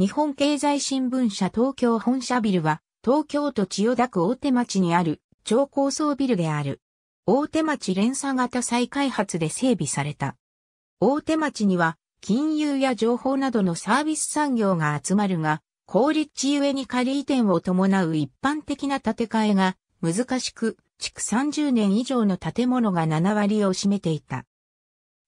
日本経済新聞社東京本社ビルは、東京都千代田区大手町にある超高層ビルである。大手町連鎖型再開発で整備された。大手町には、金融や情報などのサービス産業が集まるが、高立地ゆえに仮移転を伴う一般的な建て替えが難しく、築30年以上の建物が7割を占めていた。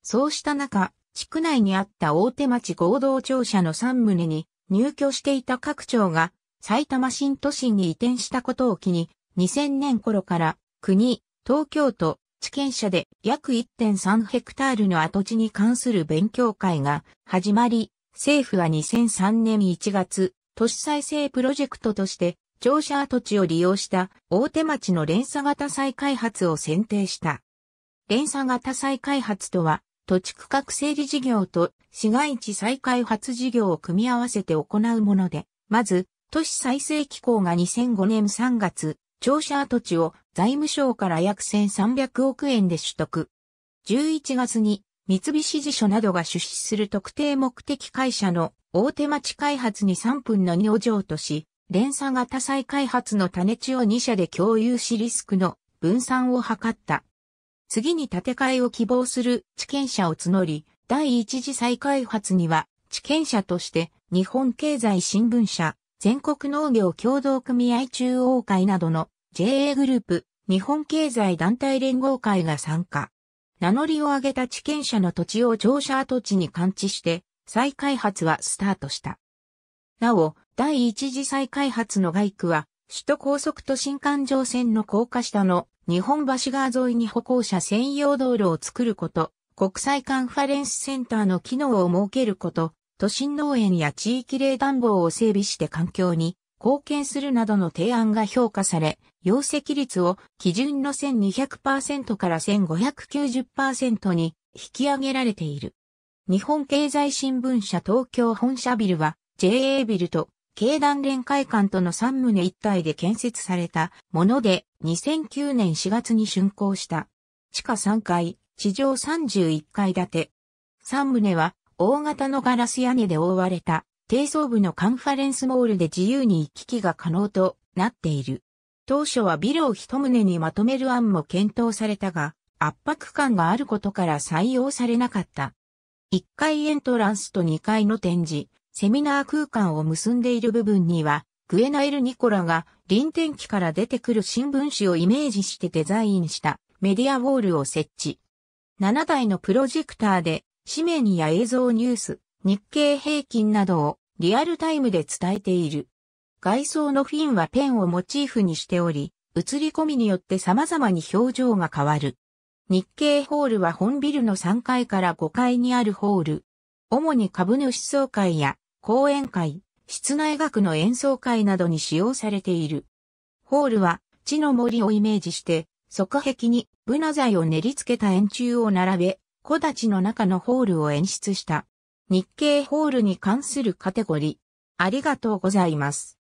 そうした中、地区内にあった大手町合同庁舎の3棟に入居していた各庁が埼玉新都心に移転したことを機に、2000年頃から国、東京都、地権者で約1.3ヘクタールの跡地に関する勉強会が始まり、政府は2003年1月、都市再生プロジェクトとして庁舎跡地を利用した大手町の連鎖型再開発を選定した。連鎖型再開発とは、土地区画整理事業と市街地再開発事業を組み合わせて行うもので、まず、都市再生機構が2005年3月、庁舎跡地を財務省から約1300億円で取得。11月に三菱地所などが出資する特定目的会社の大手町開発に3分の2を譲渡し、連鎖型再開発の種地を2社で共有しリスクの分散を図った。次に建て替えを希望する地権者を募り、第一次再開発には、地権者として、日本経済新聞社、全国農業協同組合中央会などの JA グループ、日本経済団体連合会が参加。名乗りを上げた地権者の土地を乗車跡地に換置して、再開発はスタートした。なお、第一次再開発の外区は、首都高速と新環状線の高架下の日本橋川沿いに歩行者専用道路を作ること、国際カンファレンスセンターの機能を設けること、都心農園や地域冷暖房を整備して環境に貢献するなどの提案が評価され、容積率を基準の1200%から1590%に引き上げられている。日本経済新聞社東京本社ビルは JA ビルと経団連会館との3棟一体で建設されたもので、2009年4月に竣工した。地下3階、地上31階建て。3棟は大型のガラス屋根で覆われた低層部のカンファレンスモールで自由に行き来が可能となっている。当初はビルを一棟にまとめる案も検討されたが、圧迫感があることから採用されなかった。1階エントランスと2階の展示、セミナー空間を結んでいる部分には、グエナエル・ニコラが臨天機から出てくる新聞紙をイメージしてデザインしたメディアウォールを設置。7台のプロジェクターで、紙面や映像ニュース、日経平均などをリアルタイムで伝えている。外装のフィンはペンをモチーフにしており、映り込みによって様々に表情が変わる。日経ホールは本ビルの3階から5階にあるホール。主に株主総会や講演会、室内楽の演奏会などに使用されている。ホールは、地の森をイメージして、側壁にブナ材を練り付けた円柱を並べ、木立の中のホールを演出した。日系ホールに関するカテゴリー。ありがとうございます。